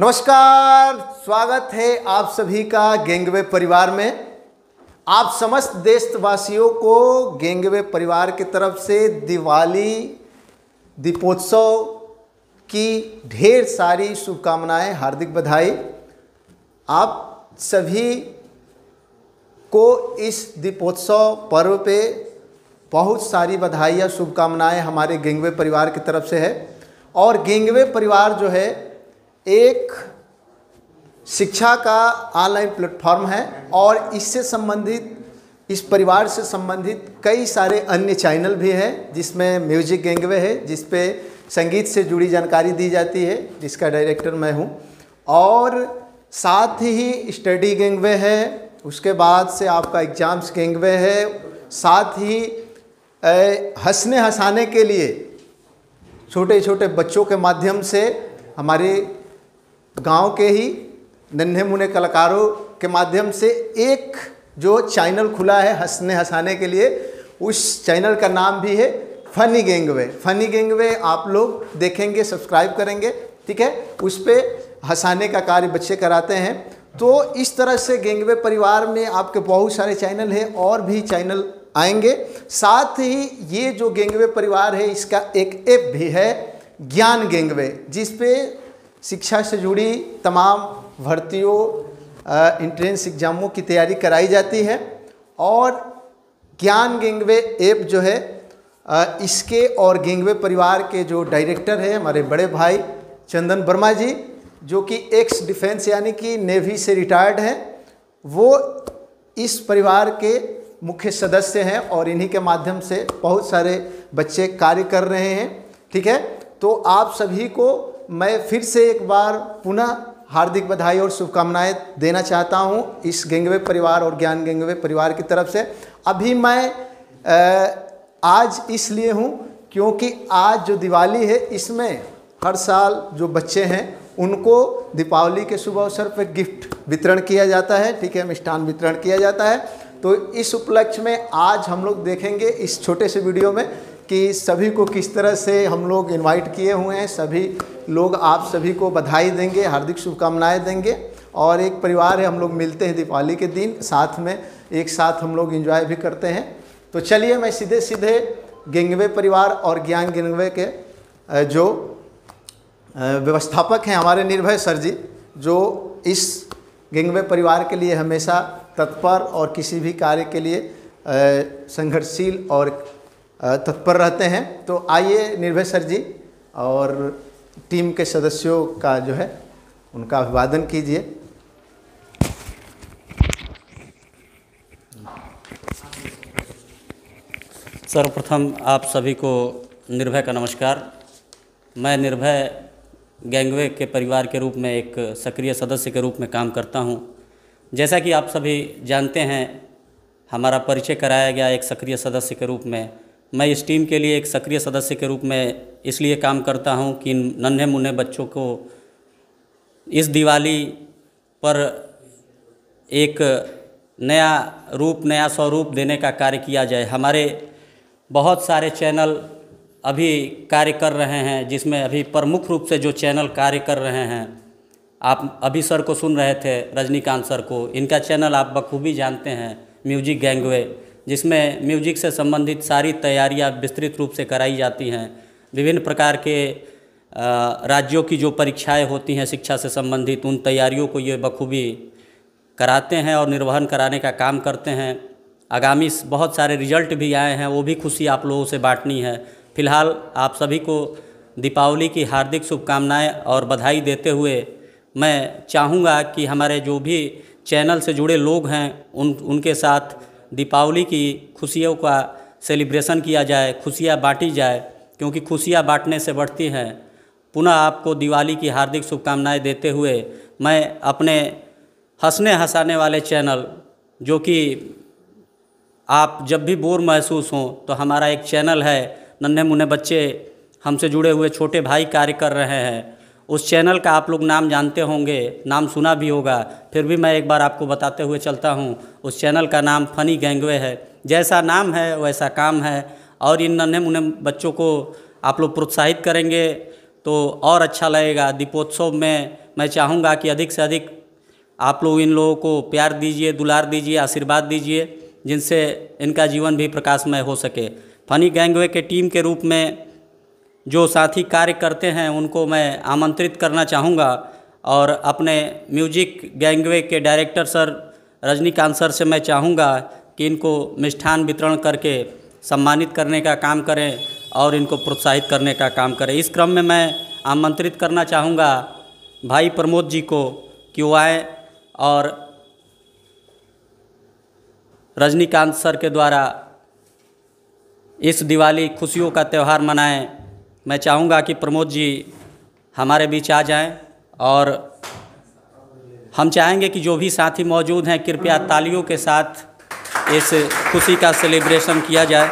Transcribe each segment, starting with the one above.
नमस्कार स्वागत है आप सभी का गेंगवे परिवार में आप समस्त देशवासियों को गेंगवे परिवार की तरफ से दिवाली दीपोत्सव की ढेर सारी शुभकामनाएं हार्दिक बधाई आप सभी को इस दीपोत्सव पर्व पे बहुत सारी बधाई या शुभकामनाएं हमारे गेंगवे परिवार की तरफ से है और गेंगवे परिवार जो है एक शिक्षा का ऑनलाइन प्लेटफॉर्म है और इससे संबंधित इस परिवार से संबंधित कई सारे अन्य चैनल भी हैं जिसमें म्यूजिक गैंगवे है जिस पे संगीत से जुड़ी जानकारी दी जाती है जिसका डायरेक्टर मैं हूँ और साथ ही स्टडी गैंगवे है उसके बाद से आपका एग्जाम्स गैंगवे है साथ ही हंसने हंसाने के लिए छोटे छोटे बच्चों के माध्यम से हमारे गांव के ही नन्हे मुन्े कलाकारों के माध्यम से एक जो चैनल खुला है हंसने हंसाने के लिए उस चैनल का नाम भी है फनी गेंगवे फनी गेंगवे आप लोग देखेंगे सब्सक्राइब करेंगे ठीक है उस पर हंसाने का कार्य बच्चे कराते हैं तो इस तरह से गेंगवे परिवार में आपके बहुत सारे चैनल हैं और भी चैनल आएंगे साथ ही ये जो गेंगवे परिवार है इसका एक ऐप भी है ज्ञान गेंगवे जिसपे शिक्षा से जुड़ी तमाम भर्तियों इंट्रेंस एग्ज़ामों की तैयारी कराई जाती है और ज्ञान गेंगवे ऐप जो है इसके और गेंगवे परिवार के जो डायरेक्टर हैं हमारे बड़े भाई चंदन वर्मा जी जो कि एक्स डिफेंस यानी कि नेवी से रिटायर्ड हैं वो इस परिवार के मुख्य सदस्य हैं और इन्हीं के माध्यम से बहुत सारे बच्चे कार्य कर रहे हैं ठीक है तो आप सभी को मैं फिर से एक बार पुनः हार्दिक बधाई और शुभकामनाएं देना चाहता हूं इस गेंगवे परिवार और ज्ञान गेंगवे परिवार की तरफ से अभी मैं आज इसलिए हूं क्योंकि आज जो दिवाली है इसमें हर साल जो बच्चे हैं उनको दीपावली के शुभ अवसर पर गिफ्ट वितरण किया जाता है ठीक है मिष्ठान वितरण किया जाता है तो इस उपलक्ष्य में आज हम लोग देखेंगे इस छोटे से वीडियो में कि सभी को किस तरह से हम लोग इनवाइट किए हुए हैं सभी लोग आप सभी को बधाई देंगे हार्दिक शुभकामनाएं देंगे और एक परिवार है हम लोग मिलते हैं दीपावली के दिन साथ में एक साथ हम लोग इन्जॉय भी करते हैं तो चलिए मैं सीधे सीधे गेंगवे परिवार और ज्ञान गेंगवे के जो व्यवस्थापक हैं हमारे निर्भय सर जी जो इस गेंगवे परिवार के लिए हमेशा तत्पर और किसी भी कार्य के लिए संघर्षशील और तत्पर रहते हैं तो आइए निर्भय सर जी और टीम के सदस्यों का जो है उनका अभिवादन कीजिए सर्वप्रथम आप सभी को निर्भय का नमस्कार मैं निर्भय गैंगवे के परिवार के रूप में एक सक्रिय सदस्य के रूप में काम करता हूं। जैसा कि आप सभी जानते हैं हमारा परिचय कराया गया एक सक्रिय सदस्य के रूप में मैं इस टीम के लिए एक सक्रिय सदस्य के रूप में इसलिए काम करता हूं कि नन्हे मुन्ने बच्चों को इस दिवाली पर एक नया रूप नया स्वरूप देने का कार्य किया जाए हमारे बहुत सारे चैनल अभी कार्य कर रहे हैं जिसमें अभी प्रमुख रूप से जो चैनल कार्य कर रहे हैं आप अभी सर को सुन रहे थे रजनीकांत सर को इनका चैनल आप बखूबी जानते हैं म्यूजिक गैंगवे जिसमें म्यूजिक से संबंधित सारी तैयारियां विस्तृत रूप से कराई जाती हैं विभिन्न प्रकार के राज्यों की जो परीक्षाएं होती हैं शिक्षा से संबंधित उन तैयारियों को ये बखूबी कराते हैं और निर्वहन कराने का काम करते हैं आगामी बहुत सारे रिजल्ट भी आए हैं वो भी खुशी आप लोगों से बांटनी है फिलहाल आप सभी को दीपावली की हार्दिक शुभकामनाएं और बधाई देते हुए मैं चाहूँगा कि हमारे जो भी चैनल से जुड़े लोग हैं उन उनके साथ दीपावली की खुशियों का सेलिब्रेशन किया जाए खुशियाँ बाँटी जाए क्योंकि खुशियाँ बाँटने से बढ़ती हैं पुनः आपको दिवाली की हार्दिक शुभकामनाएं देते हुए मैं अपने हंसने हंसाने वाले चैनल जो कि आप जब भी बोर महसूस हों तो हमारा एक चैनल है नन्हे मुन्ने बच्चे हमसे जुड़े हुए छोटे भाई कार्य कर रहे हैं उस चैनल का आप लोग नाम जानते होंगे नाम सुना भी होगा फिर भी मैं एक बार आपको बताते हुए चलता हूँ उस चैनल का नाम फनी गैंगवे है जैसा नाम है वैसा काम है और इन नन्हे मुन्ने बच्चों को आप लोग प्रोत्साहित करेंगे तो और अच्छा लगेगा दीपोत्सव में मैं चाहूँगा कि अधिक से अधिक आप लोग इन लोगों को प्यार दीजिए दुलार दीजिए आशीर्वाद दीजिए जिनसे इनका जीवन भी प्रकाशमय हो सके फनी गैंगवे के टीम के रूप में जो साथी कार्य करते हैं उनको मैं आमंत्रित करना चाहूँगा और अपने म्यूजिक गैंगवे के डायरेक्टर सर रजनीकांत सर से मैं चाहूँगा कि इनको मिष्ठान वितरण करके सम्मानित करने का काम करें और इनको प्रोत्साहित करने का काम करें इस क्रम में मैं आमंत्रित करना चाहूँगा भाई प्रमोद जी को कि वो आए और रजनीकांत सर के द्वारा इस दिवाली खुशियों का त्यौहार मनाएं मैं चाहूँगा कि प्रमोद जी हमारे बीच आ जाएं और हम चाहेंगे कि जो भी साथी मौजूद हैं कृपया तालियों के साथ इस खुशी का सेलिब्रेशन किया जाए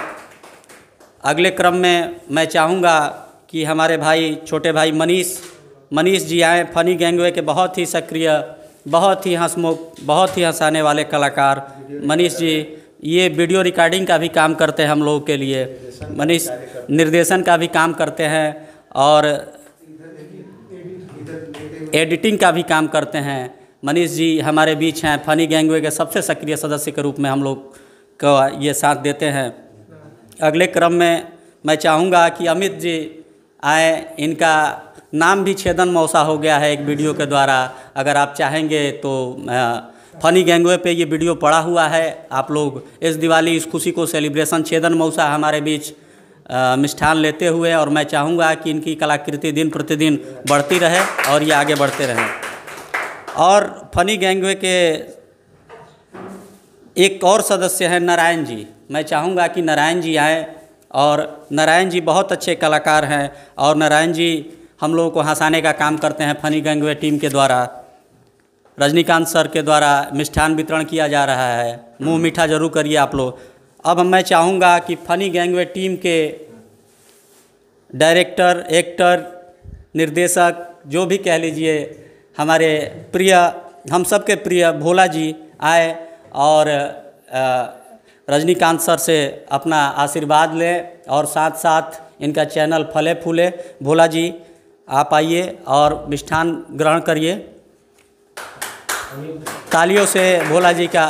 अगले क्रम में मैं चाहूँगा कि हमारे भाई छोटे भाई मनीष मनीष जी आए फनी गैंगवे के बहुत ही सक्रिय बहुत ही हंसमुख बहुत ही हंसाने वाले कलाकार मनीष जी ये वीडियो रिकॉर्डिंग का भी काम करते हैं हम लोगों के लिए मनीष निर्देशन का भी काम करते हैं और एडिटिंग का भी काम करते हैं मनीष जी हमारे बीच हैं फनी गैंगवे के सबसे सक्रिय सदस्य के रूप में हम लोग को ये साथ देते हैं अगले क्रम में मैं चाहूँगा कि अमित जी आए इनका नाम भी छेदन मौसा हो गया है एक वीडियो के द्वारा अगर आप चाहेंगे तो फनी गैंगवे पे ये वीडियो पड़ा हुआ है आप लोग इस दिवाली इस खुशी को सेलिब्रेशन छेदन मौसा हमारे बीच मिष्ठान लेते हुए और मैं चाहूँगा कि इनकी कलाकृति दिन प्रतिदिन बढ़ती रहे और ये आगे बढ़ते रहें और फनी गैंगवे के एक और सदस्य हैं नारायण जी मैं चाहूँगा कि नारायण जी आएँ और नारायण जी बहुत अच्छे कलाकार हैं और नारायण जी हम लोगों को हंसाने का काम करते हैं फनी गैंगवे टीम के द्वारा रजनीकांत सर के द्वारा मिष्ठान वितरण किया जा रहा है मुंह मीठा जरूर करिए आप लोग अब मैं चाहूँगा कि फनी गैंगवे टीम के डायरेक्टर एक्टर निर्देशक जो भी कह लीजिए हमारे प्रिय हम सब के प्रिय भोला जी आए और रजनीकांत सर से अपना आशीर्वाद लें और साथ साथ इनका चैनल फले फूले भोला जी आप आइए और मिष्ठान ग्रहण करिए तालियों से भोला जी का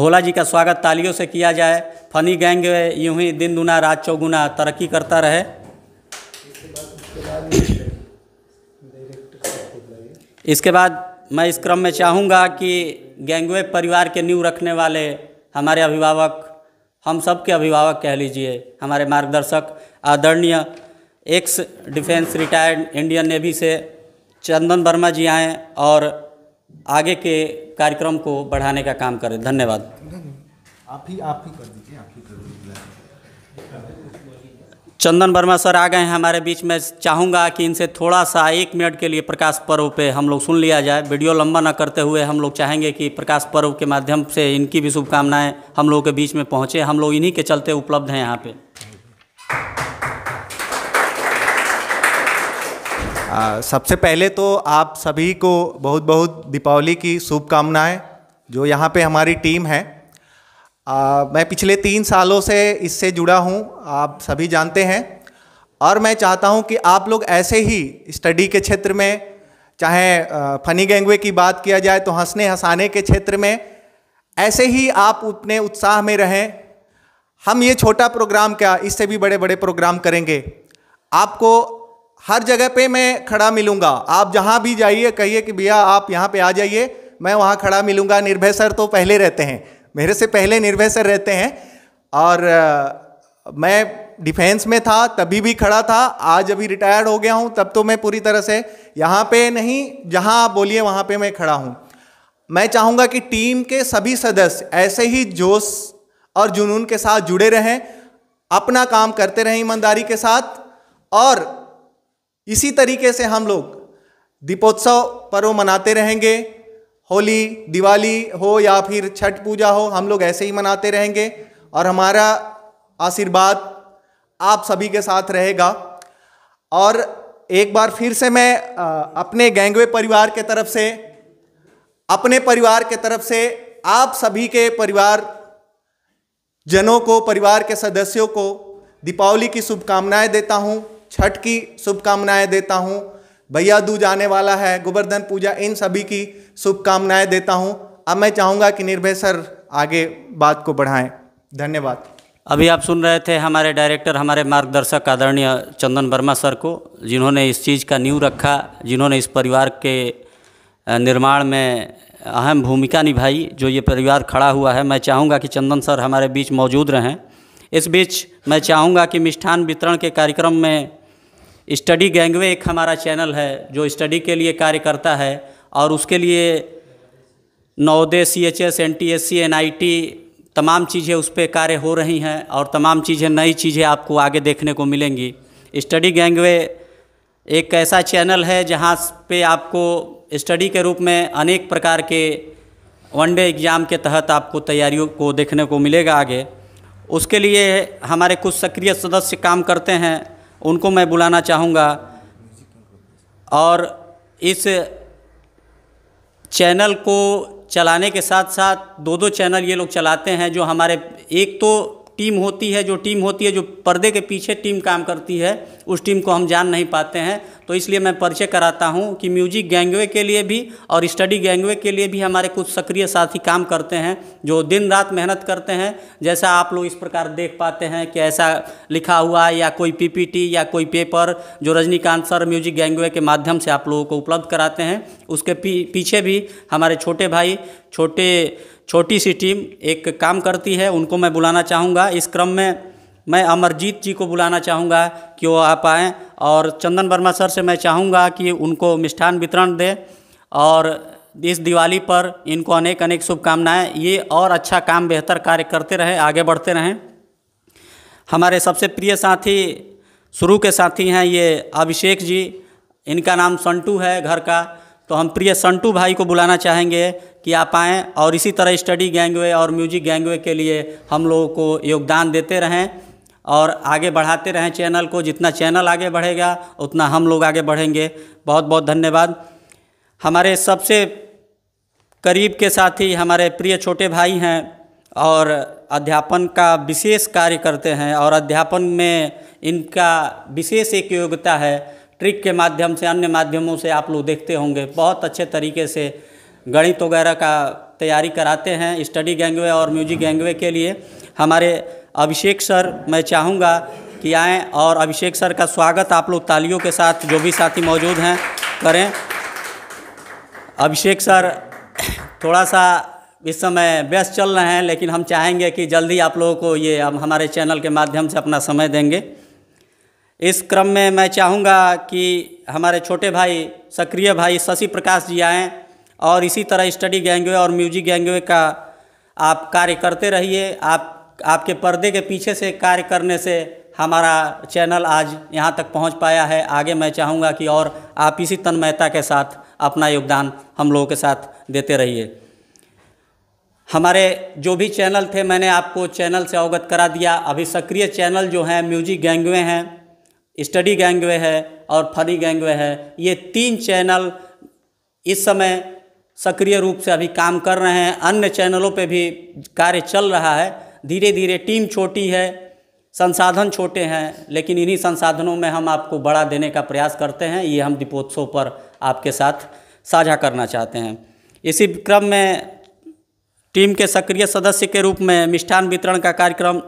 भोला जी का स्वागत तालियों से किया जाए फनी गैंग यूं ही दिन दुना रात चौगुना तरक्की करता रहे इसके बाद मैं इस क्रम में चाहूँगा कि गैंगवे परिवार के न्यू रखने वाले हमारे अभिभावक हम सब के अभिभावक कह लीजिए हमारे मार्गदर्शक आदरणीय ex defence retired Indian navy से चंदन वर्मा जी आएँ और आगे के कार्यक्रम को बढ़ाने का काम करें धन्यवाद आप ही आप ही कर दीजिए आप ही कर दीजिए चंदन वर्मा सर आ गए हैं हमारे बीच में चाहूँगा कि इनसे थोड़ा सा एक मिनट के लिए प्रकाश पर्व पे हम लोग सुन लिया जाए वीडियो लंबा ना करते हुए हम लोग चाहेंगे कि प्रकाश पर्व के माध्यम से इनकी भी शुभकामनाएं हम लोगों के बीच में पहुँचे हम लोग इन्हीं के चलते उपलब्ध हैं यहाँ पे आ, सबसे पहले तो आप सभी को बहुत बहुत दीपावली की शुभकामनाएँ जो यहाँ पर हमारी टीम है आ, मैं पिछले तीन सालों से इससे जुड़ा हूँ आप सभी जानते हैं और मैं चाहता हूँ कि आप लोग ऐसे ही स्टडी के क्षेत्र में चाहे फनी गैंगवे की बात किया जाए तो हंसने हंसाने के क्षेत्र में ऐसे ही आप अपने उत्साह में रहें हम ये छोटा प्रोग्राम क्या इससे भी बड़े बड़े प्रोग्राम करेंगे आपको हर जगह पे मैं खड़ा मिलूँगा आप जहाँ भी जाइए कहिए कि भैया आप यहाँ पे आ जाइए मैं वहाँ खड़ा मिलूँगा निर्भय सर तो पहले रहते हैं मेरे से पहले निर्भय सर रहते हैं और मैं डिफेंस में था तभी भी खड़ा था आज अभी रिटायर्ड हो गया हूँ तब तो मैं पूरी तरह से यहाँ पे नहीं जहाँ आप बोलिए वहाँ पे मैं खड़ा हूँ मैं चाहूँगा कि टीम के सभी सदस्य ऐसे ही जोश और जुनून के साथ जुड़े रहें अपना काम करते रहें ईमानदारी के साथ और इसी तरीके से हम लोग दीपोत्सव पर्व मनाते रहेंगे होली दिवाली हो या फिर छठ पूजा हो हम लोग ऐसे ही मनाते रहेंगे और हमारा आशीर्वाद आप सभी के साथ रहेगा और एक बार फिर से मैं अपने गैंगवे परिवार के तरफ से अपने परिवार के तरफ से आप सभी के परिवार जनों को परिवार के सदस्यों को दीपावली की शुभकामनाएं देता हूं छठ की शुभकामनाएं देता हूं भैया दूज आने वाला है गोवर्धन पूजा इन सभी की शुभकामनाएं देता हूं अब मैं चाहूंगा कि निर्भय सर आगे बात को बढ़ाएं धन्यवाद अभी आप सुन रहे थे हमारे डायरेक्टर हमारे मार्गदर्शक आदरणीय चंदन वर्मा सर को जिन्होंने इस चीज़ का नींव रखा जिन्होंने इस परिवार के निर्माण में अहम भूमिका निभाई जो ये परिवार खड़ा हुआ है मैं चाहूँगा कि चंदन सर हमारे बीच मौजूद रहें इस बीच मैं चाहूँगा कि मिष्ठान वितरण के कार्यक्रम में स्टडी गैंगवे एक हमारा चैनल है जो स्टडी के लिए कार्य करता है और उसके लिए Navodaya C H S N T S C N I T तमाम चीज़ें उस पर कार्य हो रही हैं और तमाम चीज़ें नई चीज़ें आपको आगे देखने को मिलेंगी स्टडी गैंगवे एक ऐसा चैनल है जहाँ पे आपको स्टडी के रूप में अनेक प्रकार के वनडे एग्ज़ाम के तहत आपको तैयारियों को देखने को मिलेगा आगे उसके लिए हमारे कुछ सक्रिय सदस्य काम करते हैं उनको मैं बुलाना चाहूँगा और इस चैनल को चलाने के साथ साथ दो दो चैनल ये लोग चलाते हैं जो हमारे एक तो टीम होती है जो टीम होती है जो पर्दे के पीछे टीम काम करती है उस टीम को हम जान नहीं पाते हैं तो इसलिए मैं परिचय कराता हूँ कि म्यूजिक गैंगवे के लिए भी और स्टडी गैंगवे के लिए भी हमारे कुछ सक्रिय साथी काम करते हैं जो दिन रात मेहनत करते हैं जैसा आप लोग इस प्रकार देख पाते हैं कि ऐसा लिखा हुआ है या कोई पीपीटी या कोई पेपर जो रजनीकांत सर म्यूजिक गैंगवे के माध्यम से आप लोगों को उपलब्ध कराते हैं उसके पी पीछे भी हमारे छोटे भाई छोटे छोटी सी टीम एक काम करती है उनको मैं बुलाना चाहूँगा इस क्रम में मैं अमरजीत जी को बुलाना चाहूँगा कि वो आप आएँ और चंदन वर्मा सर से मैं चाहूँगा कि उनको मिष्ठान वितरण दें और इस दिवाली पर इनको अनेक अनेक शुभकामनाएँ ये और अच्छा काम बेहतर कार्य करते रहें आगे बढ़ते रहें हमारे सबसे प्रिय साथी शुरू के साथी हैं ये अभिषेक जी इनका नाम संटू है घर का तो हम प्रिय संटू भाई को बुलाना चाहेंगे कि आप आएँ और इसी तरह स्टडी गैंगवे और म्यूजिक गैंगवे के लिए हम लोगों को योगदान देते रहें और आगे बढ़ाते रहें चैनल को जितना चैनल आगे बढ़ेगा उतना हम लोग आगे बढ़ेंगे बहुत बहुत धन्यवाद हमारे सबसे करीब के साथ ही हमारे प्रिय छोटे भाई हैं और अध्यापन का विशेष कार्य करते हैं और अध्यापन में इनका विशेष एक योग्यता है ट्रिक के माध्यम से अन्य माध्यमों से आप लोग देखते होंगे बहुत अच्छे तरीके से गणित वगैरह का तैयारी कराते हैं स्टडी गैंगवे और म्यूजिक गैंगवे के लिए हमारे अभिषेक सर मैं चाहूँगा कि आएँ और अभिषेक सर का स्वागत आप लोग तालियों के साथ जो भी साथी मौजूद हैं करें अभिषेक सर थोड़ा सा इस समय व्यस्त चल रहे हैं लेकिन हम चाहेंगे कि जल्दी आप लोगों को ये अब हमारे चैनल के माध्यम से अपना समय देंगे इस क्रम में मैं चाहूँगा कि हमारे छोटे भाई सक्रिय भाई शशि प्रकाश जी आएँ और इसी तरह स्टडी गैंगवे और म्यूजिक गैंगवे का आप कार्य करते रहिए आप आपके पर्दे के पीछे से कार्य करने से हमारा चैनल आज यहाँ तक पहुँच पाया है आगे मैं चाहूँगा कि और आप इसी तन्मयता के साथ अपना योगदान हम लोगों के साथ देते रहिए हमारे जो भी चैनल थे मैंने आपको चैनल से अवगत करा दिया अभी सक्रिय चैनल जो हैं म्यूजिक गैंगवे हैं स्टडी गैंगवे है और फनी गैंगवे है ये तीन चैनल इस समय सक्रिय रूप से अभी काम कर रहे हैं अन्य चैनलों पे भी कार्य चल रहा है धीरे धीरे टीम छोटी है संसाधन छोटे हैं लेकिन इन्हीं संसाधनों में हम आपको बड़ा देने का प्रयास करते हैं ये हम दीपोत्सव पर आपके साथ साझा करना चाहते हैं इसी क्रम में टीम के सक्रिय सदस्य के रूप में मिष्ठान वितरण का कार्यक्रम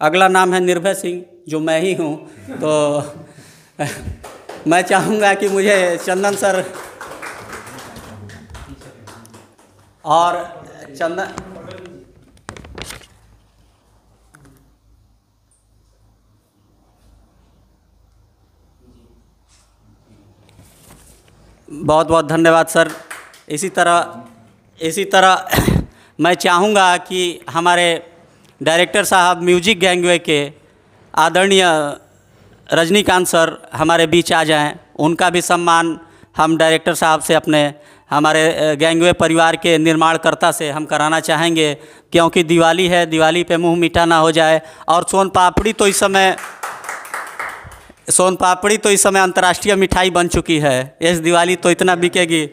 अगला नाम है निर्भय सिंह जो मैं ही हूँ तो मैं चाहूँगा कि मुझे चंदन सर और चंदन बहुत बहुत धन्यवाद सर इसी तरह इसी तरह मैं चाहूँगा कि हमारे डायरेक्टर साहब म्यूजिक गैंगवे के आदरणीय रजनीकांत सर हमारे बीच आ जाएं उनका भी सम्मान हम डायरेक्टर साहब से अपने हमारे गैंगवे परिवार के निर्माणकर्ता से हम कराना चाहेंगे क्योंकि दिवाली है दिवाली पे मुंह मीठा ना हो जाए और सोन पापड़ी तो इस समय सोन पापड़ी तो इस समय अंतर्राष्ट्रीय मिठाई बन चुकी है इस दिवाली तो इतना बिकेगी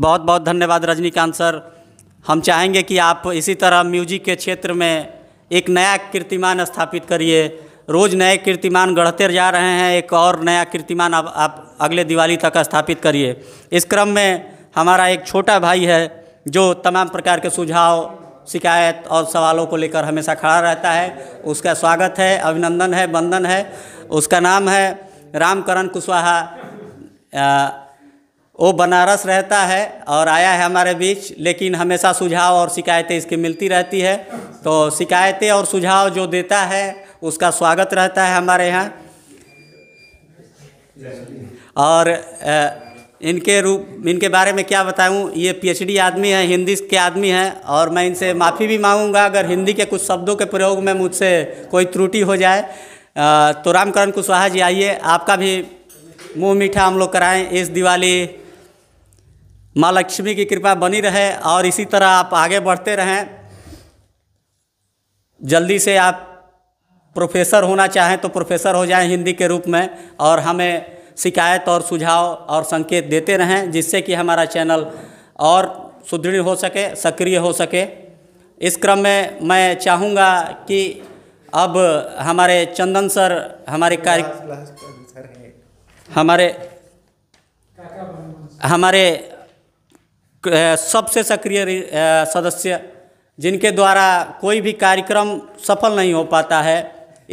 बहुत बहुत धन्यवाद रजनीकांत सर हम चाहेंगे कि आप इसी तरह म्यूजिक के क्षेत्र में एक नया कीर्तिमान स्थापित करिए रोज़ नए कीर्तिमान गढ़ते जा रहे हैं एक और नया कीर्तिमान आप, आप अगले दिवाली तक स्थापित करिए इस क्रम में हमारा एक छोटा भाई है जो तमाम प्रकार के सुझाव शिकायत और सवालों को लेकर हमेशा खड़ा रहता है उसका स्वागत है अभिनंदन है बंदन है उसका नाम है रामकरण कुशवाहा वो बनारस रहता है और आया है हमारे बीच लेकिन हमेशा सुझाव और शिकायतें इसकी मिलती रहती है तो शिकायतें और सुझाव जो देता है उसका स्वागत रहता है हमारे यहाँ और इनके रूप इनके बारे में क्या बताऊँ ये पीएचडी आदमी है हिंदी के आदमी हैं और मैं इनसे माफ़ी भी मांगूंगा अगर हिंदी के कुछ शब्दों के प्रयोग में मुझसे कोई त्रुटि हो जाए तो रामकरण कुशवाहा जी आइए आपका भी मुँह मीठा हम लोग कराएँ इस दिवाली माँ लक्ष्मी की कृपा बनी रहे और इसी तरह आप आगे बढ़ते रहें जल्दी से आप प्रोफेसर होना चाहें तो प्रोफेसर हो जाएं हिंदी के रूप में और हमें शिकायत और सुझाव और संकेत देते रहें जिससे कि हमारा चैनल और सुदृढ़ हो सके सक्रिय हो सके इस क्रम में मैं चाहूँगा कि अब हमारे चंदन सर हमारे कार्य हमारे हमारे सबसे सक्रिय सदस्य जिनके द्वारा कोई भी कार्यक्रम सफल नहीं हो पाता है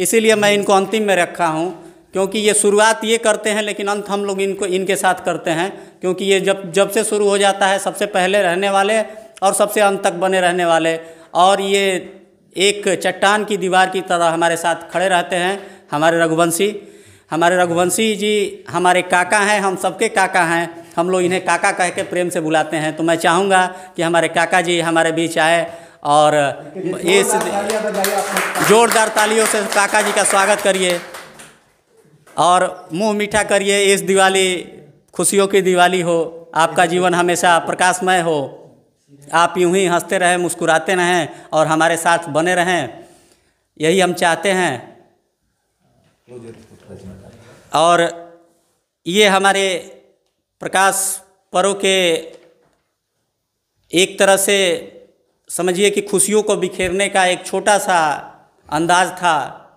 इसीलिए मैं इनको अंतिम में रखा हूँ क्योंकि ये शुरुआत ये करते हैं लेकिन अंत हम लोग इनको इनके साथ करते हैं क्योंकि ये जब जब से शुरू हो जाता है सबसे पहले रहने वाले और सबसे अंत तक बने रहने वाले और ये एक चट्टान की दीवार की तरह हमारे साथ खड़े रहते हैं हमारे रघुवंशी हमारे रघुवंशी जी हमारे काका हैं हम सबके काका हैं हम लोग इन्हें काका कह के प्रेम से बुलाते हैं तो मैं चाहूँगा कि हमारे काका जी हमारे बीच आए और इस जोरदार तालियों से काका जी का स्वागत करिए और मुंह मीठा करिए इस दिवाली खुशियों की दिवाली हो आपका जीवन हमेशा प्रकाशमय हो आप यूं ही हंसते रहें मुस्कुराते रहें और हमारे साथ बने रहें यही हम चाहते हैं और ये हमारे प्रकाश पर्व के एक तरह से समझिए कि खुशियों को बिखेरने का एक छोटा सा अंदाज था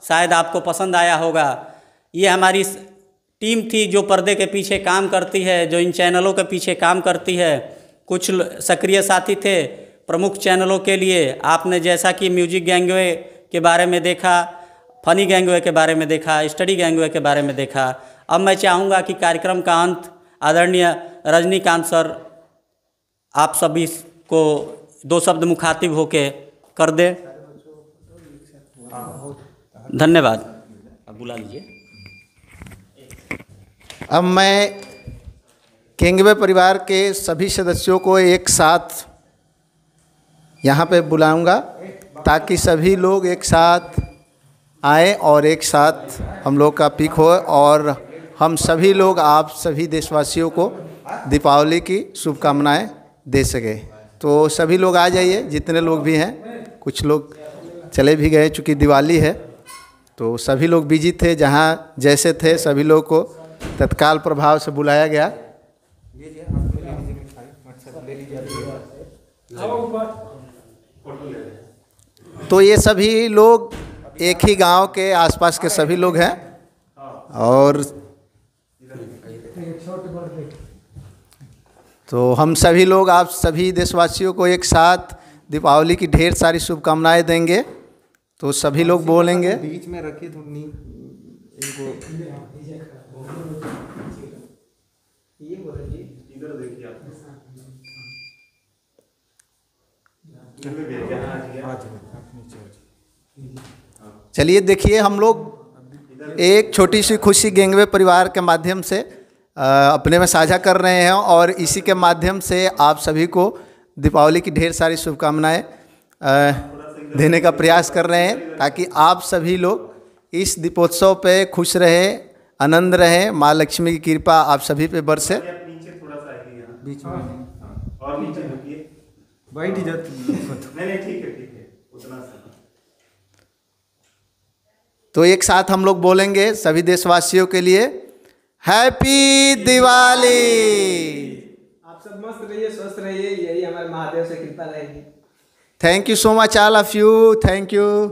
शायद आपको पसंद आया होगा ये हमारी टीम थी जो पर्दे के पीछे काम करती है जो इन चैनलों के पीछे काम करती है कुछ सक्रिय साथी थे प्रमुख चैनलों के लिए आपने जैसा कि म्यूजिक गैंगवे के बारे में देखा फनी गैंगवे के बारे में देखा स्टडी गैंगवे के बारे में देखा अब मैं चाहूँगा कि कार्यक्रम का अंत आदरणीय रजनीकांत सर आप सभी को दो शब्द मुखातिब होके कर दे धन्यवाद बुला लीजिए अब मैं केंगवे परिवार के सभी सदस्यों को एक साथ यहाँ पे बुलाऊंगा ताकि सभी लोग एक साथ आए और एक साथ हम लोग का पिक हो और हम सभी लोग आप सभी देशवासियों को दीपावली की शुभकामनाएं दे सके तो सभी लोग आ जाइए जितने लोग भी हैं कुछ लोग चले भी गए चूँकि दिवाली है तो सभी लोग बिजी थे जहाँ जैसे थे सभी लोग को तत्काल प्रभाव से बुलाया गया तो ये सभी लोग एक ही गांव के आसपास के सभी लोग हैं और तो हम सभी लोग आप सभी देशवासियों को एक साथ दीपावली की ढेर सारी शुभकामनाएं देंगे तो सभी लोग बोलेंगे बीच में रखिए थोड़ी चलिए देखिए हम लोग एक छोटी सी खुशी गेंगवे परिवार के माध्यम से अपने में साझा कर रहे हैं और इसी के माध्यम से आप सभी को दीपावली की ढेर सारी शुभकामनाएँ देने का प्रयास कर रहे हैं ताकि आप सभी लोग इस दीपोत्सव पे खुश रहें आनंद रहें माँ लक्ष्मी की कृपा आप सभी पे बरसे बीच में हाँ। हाँ, और नीचे बैठ नहीं ठीक है ठीक है उतना तो एक साथ हम लोग बोलेंगे सभी देशवासियों के लिए हैप्पी दिवाली आप सब मस्त रहिए स्वस्थ रहिए यही हमारे महादेव से कृपा रहेगी thank you so much all of you thank you